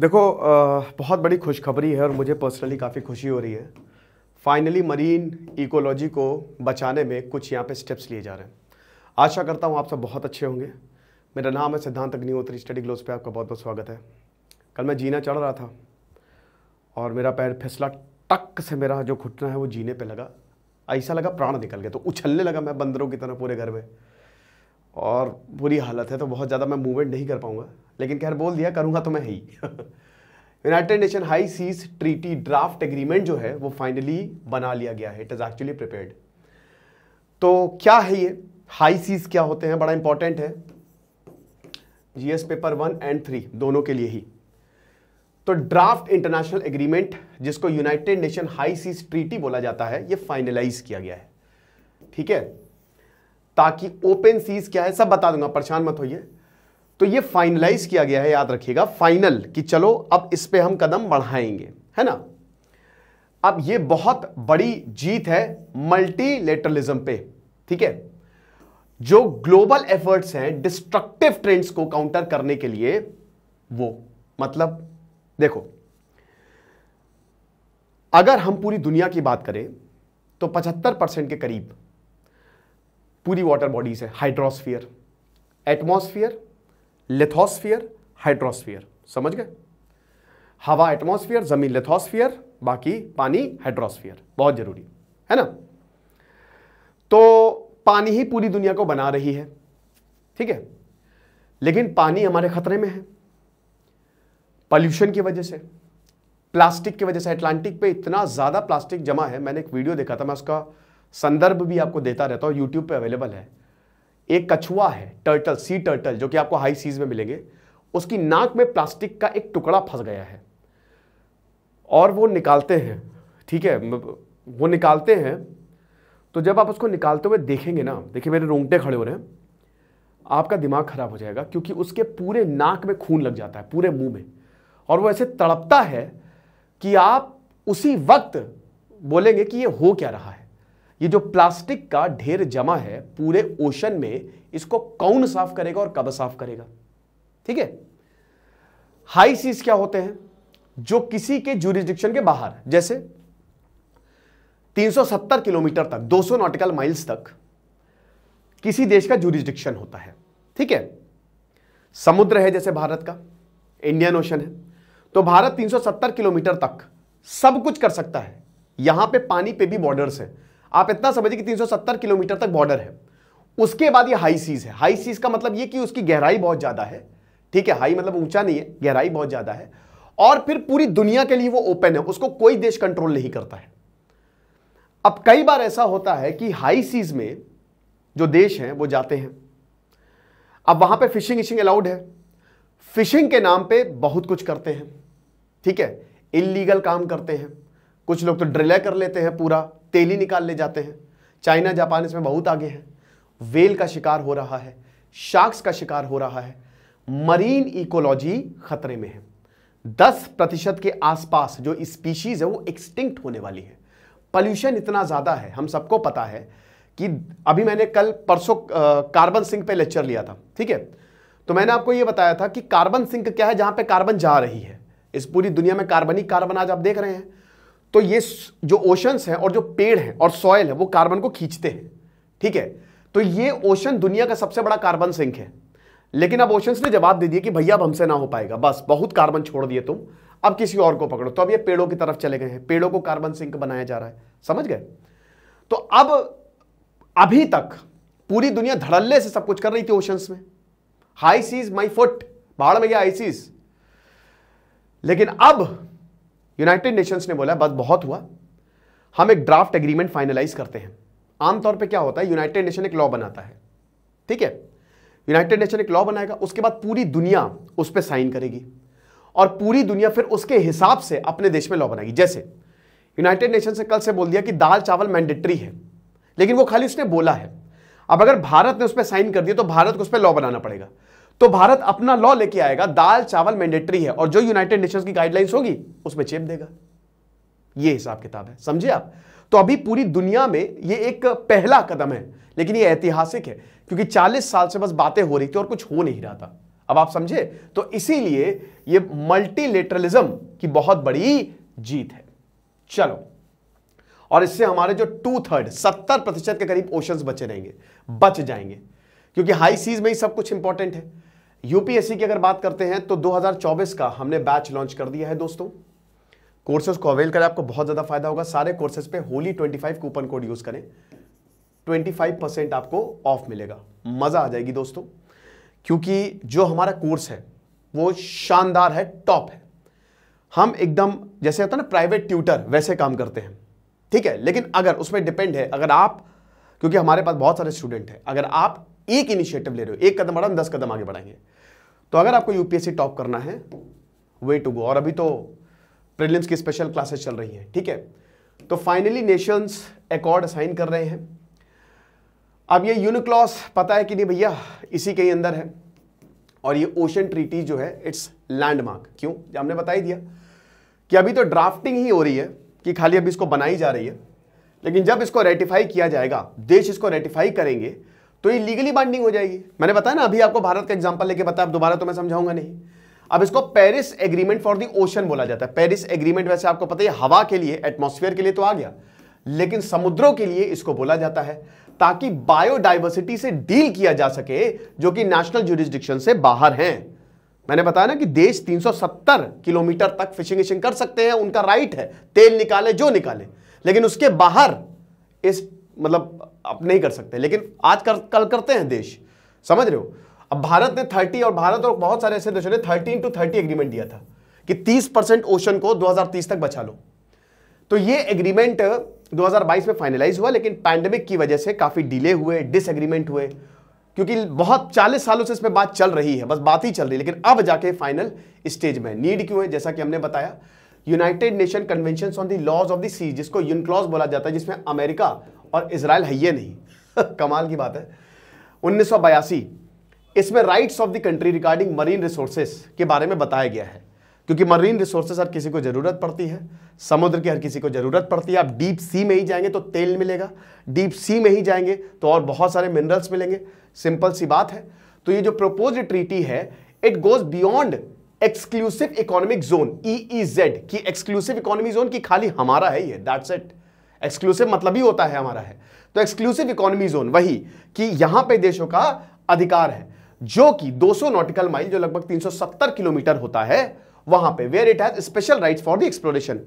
देखो बहुत बड़ी खुशखबरी है और मुझे पर्सनली काफ़ी खुशी हो रही है फाइनली मरीन इकोलॉजी को बचाने में कुछ यहाँ पे स्टेप्स लिए जा रहे हैं आशा करता हूँ आप सब बहुत अच्छे होंगे मेरा नाम है सिद्धांत अग्निहोत्री स्टडी ग्लोज पे आपका बहुत बहुत स्वागत है कल मैं जीना चढ़ रहा था और मेरा पैर फिसला टक से मेरा जो घुटना है वो जीने पर लगा ऐसा लगा प्राण निकल गया तो उछलने लगा मैं बंदरों की तरह पूरे घर में और बुरी हालत है तो बहुत ज़्यादा मैं मूवमेंट नहीं कर पाऊँगा लेकिन खैर बोल दिया करूँगा तो मैं ही United Nation high seas treaty draft agreement जो है वो फाइनली बना लिया गया है इट इज़ एक्चुअली प्रिपेयर्ड तो क्या है ये हाई सीज क्या होते हैं बड़ा इंपॉर्टेंट है GS paper one and three दोनों के लिए ही तो ड्राफ्ट इंटरनेशनल एग्रीमेंट जिसको United Nation high seas treaty बोला जाता है ये फाइनलाइज किया गया है ठीक है ताकि ओपन सीज क्या है सब बता दूंगा परेशान मत होइए तो ये फाइनलाइज किया गया है याद रखिएगा फाइनल कि चलो अब इस पे हम कदम बढ़ाएंगे है ना अब ये बहुत बड़ी जीत है मल्टीलेटरलिज्म पे ठीक है जो ग्लोबल एफर्ट्स हैं डिस्ट्रक्टिव ट्रेंड्स को काउंटर करने के लिए वो मतलब देखो अगर हम पूरी दुनिया की बात करें तो 75 परसेंट के करीब पूरी वाटर बॉडीज है हाइड्रोस्फियर एटमोस्फियर लिथोस्फियर हाइड्रोस्फियर समझ गए हवा एटमोस्फियर जमीन लिथोस्फियर बाकी पानी हाइड्रोस्फियर बहुत जरूरी है ना तो पानी ही पूरी दुनिया को बना रही है ठीक है लेकिन पानी हमारे खतरे में है पॉल्यूशन की वजह से प्लास्टिक की वजह से अटलांटिक पे इतना ज़्यादा प्लास्टिक जमा है मैंने एक वीडियो देखा था मैं उसका संदर्भ भी आपको देता रहता हूँ यूट्यूब पे अवेलेबल है एक कछुआ है टर्टल सी टर्टल जो कि आपको हाई सीज में मिलेंगे उसकी नाक में प्लास्टिक का एक टुकड़ा फंस गया है और वो निकालते हैं ठीक है वो निकालते हैं तो जब आप उसको निकालते हुए देखेंगे ना देखिए मेरे रोंगटे खड़े हो रहे हैं आपका दिमाग खराब हो जाएगा क्योंकि उसके पूरे नाक में खून लग जाता है पूरे मुंह में और वो ऐसे तड़पता है कि आप उसी वक्त बोलेंगे कि ये हो क्या रहा है ये जो प्लास्टिक का ढेर जमा है पूरे ओशन में इसको कौन साफ करेगा और कब साफ करेगा ठीक है हाई सीज क्या होते हैं जो किसी के जूरिस्डिक्शन के बाहर जैसे 370 किलोमीटर तक 200 नॉटिकल माइल्स तक किसी देश का जूरिस्डिक्शन होता है ठीक है समुद्र है जैसे भारत का इंडियन ओशन है तो भारत 370 किलोमीटर तक सब कुछ कर सकता है यहां पे पानी पे भी बॉर्डर्स है आप इतना समझिए कि 370 किलोमीटर तक बॉर्डर है उसके बाद ये हाई सीज है हाई सीज का मतलब ये कि उसकी गहराई बहुत ज़्यादा है ठीक है हाई मतलब ऊंचा नहीं है गहराई बहुत ज़्यादा है और फिर पूरी दुनिया के लिए वो ओपन है उसको कोई देश कंट्रोल नहीं करता है अब कई बार ऐसा होता है कि हाई सीज में जो देश हैं वो जाते हैं अब वहां पे फिशिंग इशिंग अलाउड है फिशिंग के नाम पे बहुत कुछ करते हैं ठीक है इलीगल काम करते हैं कुछ लोग तो ड्रिले कर लेते हैं पूरा तेली निकाल ले जाते हैं चाइना जापान इसमें बहुत आगे हैं वेल का शिकार हो रहा है शार्क्स का शिकार हो रहा है मरीन इकोलॉजी खतरे में है दस प्रतिशत के आसपास जो स्पीशीज है वो एक्सटिंक्ट होने वाली है पॉल्यूशन इतना ज़्यादा है हम सबको पता है कि अभी मैंने कल परसों कार्बन सिंक पे लेक्चर लिया था ठीक है तो मैंने आपको ये बताया था कि कार्बन सिंक क्या है जहां पे कार्बन जा रही है इस पूरी दुनिया में कार्बनिक कार्बन आज आप देख रहे हैं तो ये जो ओशंस हैं और जो पेड़ हैं और सॉयल है वो कार्बन को खींचते हैं ठीक है तो ये ओशन दुनिया का सबसे बड़ा कार्बन सिंक है लेकिन अब ओशंस ने जवाब दे दिया कि भैया अब हमसे ना हो पाएगा बस बहुत कार्बन छोड़ दिए तुम अब किसी और को पकड़ो तो अब ये पेड़ों की तरफ चले गए हैं पेड़ों को कार्बन सिंक बनाया जा रहा है समझ गए तो अब अभी तक पूरी दुनिया धड़ल्ले से सब कुछ कर रही थी ओशंस में हाई सीज माई फुट बाढ़ में गया आईसीज लेकिन अब यूनाइटेड नेशंस ने बोला बस बहुत हुआ हम एक ड्राफ्ट एग्रीमेंट फाइनलाइज करते हैं आमतौर पे क्या होता है यूनाइटेड नेशन एक लॉ बनाता है ठीक है यूनाइटेड नेशन एक लॉ बनाएगा उसके बाद पूरी दुनिया उस पर साइन करेगी और पूरी दुनिया फिर उसके हिसाब से अपने देश में लॉ बनाएगी जैसे यूनाइटेड नेशन से कल से बोल दिया कि दाल चावल मैंडेटरी है लेकिन वो खाली उसने बोला है अब अगर भारत ने उस पर साइन कर दिया तो भारत को उस पर लॉ बनाना पड़ेगा तो भारत अपना लॉ लेके आएगा दाल चावल मैंडेटरी है और जो यूनाइटेड नेशंस की गाइडलाइंस होगी उसमें चेप देगा ये हिसाब किताब है समझे आप तो अभी पूरी दुनिया में ये एक पहला कदम है लेकिन ये ऐतिहासिक है क्योंकि 40 साल से बस बातें हो रही थी और कुछ हो नहीं रहा था अब आप समझे तो इसीलिए ये मल्टीलेटरलिज्म की बहुत बड़ी जीत है चलो और इससे हमारे जो टू थर्ड सत्तर प्रतिशत के करीब ओशंस बचे रहेंगे बच जाएंगे क्योंकि हाई सीज में ही सब कुछ इंपॉर्टेंट है यूपीएससी की अगर बात करते हैं तो 2024 का हमने बैच लॉन्च कर दिया है दोस्तों कोर्सेज को अवेल करें आपको बहुत ज़्यादा फायदा होगा सारे कोर्सेज पे होली 25 कूपन कोड यूज़ करें 25 परसेंट आपको ऑफ मिलेगा मज़ा आ जाएगी दोस्तों क्योंकि जो हमारा कोर्स है वो शानदार है टॉप है हम एकदम जैसे होता है ना प्राइवेट ट्यूटर वैसे काम करते हैं ठीक है लेकिन अगर उसमें डिपेंड है अगर आप क्योंकि हमारे पास बहुत सारे स्टूडेंट हैं अगर आप एक इनिशिएटिव ले रहे हो एक कदम बढ़ा दस कदम आगे बढ़ाएंगे तो अगर आपको यूपीएससी टॉप करना है वे टू गो और अभी तो प्रीलिम्स की स्पेशल क्लासेस चल रही हैं ठीक है थीके? तो फाइनली नेशंस अकॉर्ड साइन कर रहे हैं अब ये यूनिक्लॉस पता है कि नहीं भैया इसी के ही अंदर है और ये ओशन ट्रीटी जो है इट्स लैंडमार्क क्यों हमने बता ही दिया कि अभी तो ड्राफ्टिंग ही हो रही है कि खाली अभी इसको बनाई जा रही है लेकिन जब इसको रेटिफाई किया जाएगा देश इसको रेटिफाई करेंगे तो ये लीगली बाइंडिंग हो जाएगी मैंने बताया ना अभी आपको भारत का एग्जाम्पल लेके बताया दोबारा तो मैं समझाऊंगा नहीं अब इसको Paris agreement for the ocean बोला जाता है पेरिस एग्रीमेंट वैसे आपको पता है हवा के लिए एटमोस्फेयर के लिए तो आ गया लेकिन समुद्रों के लिए इसको बोला जाता है ताकि बायोडाइवर्सिटी से डील किया जा सके जो कि नेशनल जुरिस्डिक्शन से बाहर है मैंने बताया ना कि देश 370 किलोमीटर तक फिशिंग विशिंग कर सकते हैं उनका राइट है तेल निकाले जो निकाले लेकिन उसके बाहर इस मतलब अब नहीं कर सकते लेकिन आज कर, कल करते हैं देश समझ रहे हो अब भारत ने 30 और भारत और बहुत सारे ऐसे देशों ने 13 टू थर्टी एग्रीमेंट दिया था कि 30 परसेंट ओशन को 2030 तक बचा लो तो ये एग्रीमेंट 2022 में फाइनलाइज हुआ लेकिन पैंडेमिक की वजह से काफ़ी डिले हुए डिसएग्रीमेंट हुए क्योंकि बहुत 40 सालों से इसमें बात चल रही है बस बात ही चल रही है लेकिन अब जाके फाइनल स्टेज में नीड क्यों है जैसा कि हमने बताया United Nation convention on the laws of the sea जिसको यूनक्लॉज बोला जाता है जिसमें अमेरिका और इसराइल है नहीं कमाल की बात है उन्नीस इसमें rights of the country regarding marine resources के बारे में बताया गया है क्योंकि मरीन रिसोर्सेस हर किसी को ज़रूरत पड़ती है समुद्र की हर किसी को ज़रूरत पड़ती है आप डीप सी में ही जाएंगे तो तेल मिलेगा डीप सी में ही जाएंगे तो और बहुत सारे मिनरल्स मिलेंगे सिंपल सी बात है तो ये जो प्रपोज ट्रीटी है it goes beyond exclusive economic zone E Z की एक्सक्लूसिव इकोनॉमिक जोन की खाली हमारा है ये दैट्स इट एक्सक्लूसिव मतलब ही होता है हमारा है तो एक्सक्लूसिव इकोनॉमी जोन वही कि यहां पे देशों का अधिकार है जो कि 200 नॉटिकल माइल जो लगभग 370 किलोमीटर होता है वहां पे where it has special rights for the exploration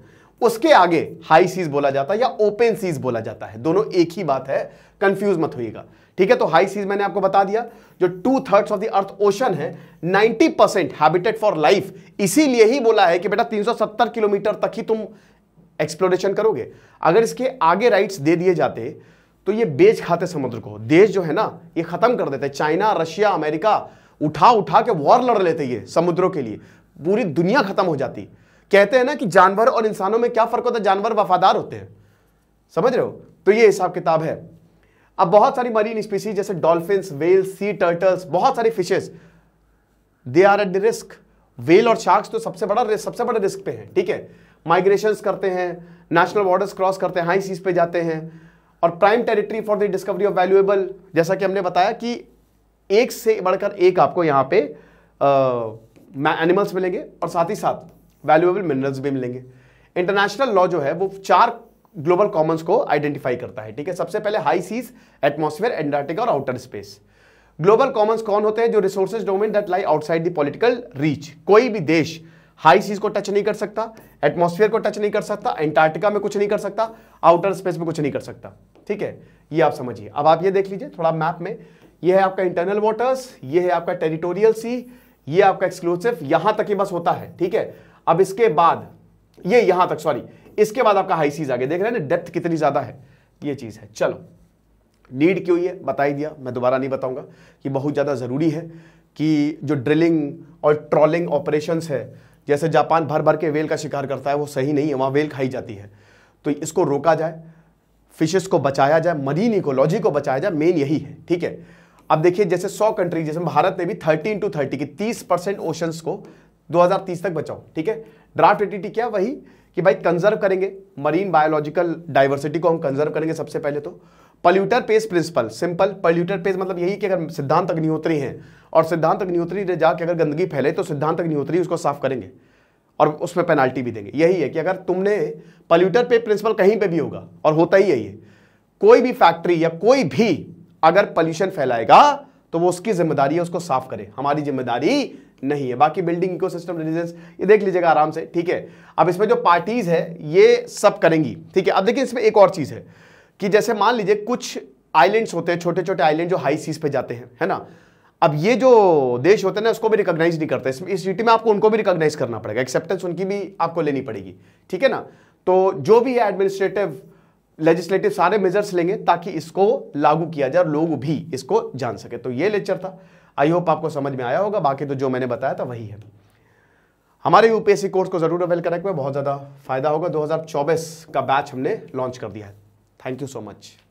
उसके आगे हाई सीज बोला जाता है या ओपन सीज बोला जाता है दोनों एक ही बात है कंफ्यूज मत होइएगा ठीक है तो हाई सीज मैंने आपको बता दिया जो two thirds of the earth ocean है 90 परसेंट हैबिटेट फॉर लाइफ इसीलिए ही बोला है कि बेटा 370 किलोमीटर तक ही तुम एक्सप्लोरेशन करोगे अगर इसके आगे राइट्स दे दिए जाते तो ये बेच खाते समुद्र को देश जो है ना ये खत्म कर देते चाइना रशिया अमेरिका उठा उठा के वॉर लड़ लेते ये समुद्रों के लिए पूरी दुनिया खत्म हो जाती कहते हैं ना कि जानवर और इंसानों में क्या फर्क होता है जानवर वफादार होते हैं समझ रहे हो तो ये हिसाब किताब है अब बहुत सारी मरीन स्पीसीज जैसे डॉल्फिन वेल्स सी टर्टल्स बहुत सारी fishes they are at the risk whale और शार्क्स तो सबसे बड़ा सबसे बड़े रिस्क पे हैं ठीक है माइग्रेशन करते हैं नेशनल बॉर्डर्स क्रॉस करते हैं हाई सीज पे जाते हैं और prime territory for the discovery of valuable जैसा कि हमने बताया कि एक से बढ़कर एक आपको यहाँ पे एनिमल्स मिलेंगे और साथ ही साथ वैल्यूएबल मिनरल्स भी मिलेंगे इंटरनेशनल लॉ जो है वो चार ग्लोबल कॉमन्स को आइडेंटिफाई करता है ठीक है सबसे पहले हाई सीज एटमॉस्फेयर एंटार्क्टिका और आउटर स्पेस ग्लोबल कॉमन्स कौन होते हैं जो resources domain that lie outside the political reach कोई भी देश हाई सीज को टच नहीं कर सकता एटमॉस्फेयर को टच नहीं कर सकता एंटार्क्टिका में कुछ नहीं कर सकता आउटर स्पेस में कुछ नहीं कर सकता ठीक है ये आप समझिए अब आप ये देख लीजिए थोड़ा मैप में ये है आपका इंटरनल वाटर्स ये है आपका टेरिटोरियल सी ये आपका एक्सक्लूसिव यहां तक ही बस होता है ठीक है अब इसके बाद ये यहां तक सॉरी इसके बाद आपका हाई सीज आगे देख रहे हैं ना डेप्थ कितनी ज्यादा है ये चीज है चलो नीड क्यों ये बता ही दिया मैं दोबारा नहीं बताऊंगा कि बहुत ज़्यादा ज़रूरी है कि जो ड्रिलिंग और ट्रॉलिंग ऑपरेशंस है जैसे जापान भर भर के वेल का शिकार करता है वो सही नहीं है वहाँ वेल खाई जाती है तो इसको रोका जाए फिशेस को बचाया जाए मरीन इकोलॉजी को बचाया जाए मेन यही है ठीक है अब देखिए जैसे 100 कंट्री जैसे भारत ने भी 13 टू थर्टी की 30 परसेंट ओशंस को 2030 तक बचाओ ठीक है ड्राफ्ट एटीटी क्या वही कि भाई कंजर्व करेंगे मरीन बायोलॉजिकल डाइवर्सिटी को हम कंजर्व करेंगे सबसे पहले तो polluter pays principle simple polluter pays मतलब यही कि अगर सिद्धांत अग्निहोत्री हैं और सिद्धांत अग्निहोत्री ने जाके अगर गंदगी फैले तो सिद्धांत अग्निहोत्री उसको साफ करेंगे और उसमें पेनाल्टी भी देंगे यही है कि अगर तुमने पल्यूटर पे प्रिंसिपल कहीं पे भी होगा और होता ही यही है कोई भी फैक्ट्री या कोई भी अगर पॉल्यूशन फैलाएगा तो वो उसकी जिम्मेदारी है उसको साफ करे हमारी जिम्मेदारी नहीं है बाकी बिल्डिंग इकोसिस्टम रिलीजेंस ये देख लीजिएगा आराम से ठीक है अब इसमें जो पार्टीज है ये सब करेंगी ठीक है अब देखिए इसमें एक और चीज़ है कि जैसे मान लीजिए कुछ आइलैंड्स होते हैं छोटे छोटे आइलैंड जो हाई सीज पे जाते हैं है ना अब ये जो देश होते हैं ना उसको भी रिकॉग्नाइज नहीं करते इस सिटी में आपको उनको भी रिकॉग्नाइज करना पड़ेगा एक्सेप्टेंस उनकी भी आपको लेनी पड़ेगी ठीक है ना तो जो भी है एडमिनिस्ट्रेटिव लेजिस्लेटिव सारे मेजर्स लेंगे ताकि इसको लागू किया जाए और लोग भी इसको जान सके तो ये लेक्चर था आई होप आपको समझ में आया होगा बाकी तो जो मैंने बताया था वही है हमारे यूपीएससी कोर्स को जरूर अवेल करेक्ट में बहुत ज़्यादा फायदा होगा 2024 का बैच हमने लॉन्च कर दिया है थैंक यू सो मच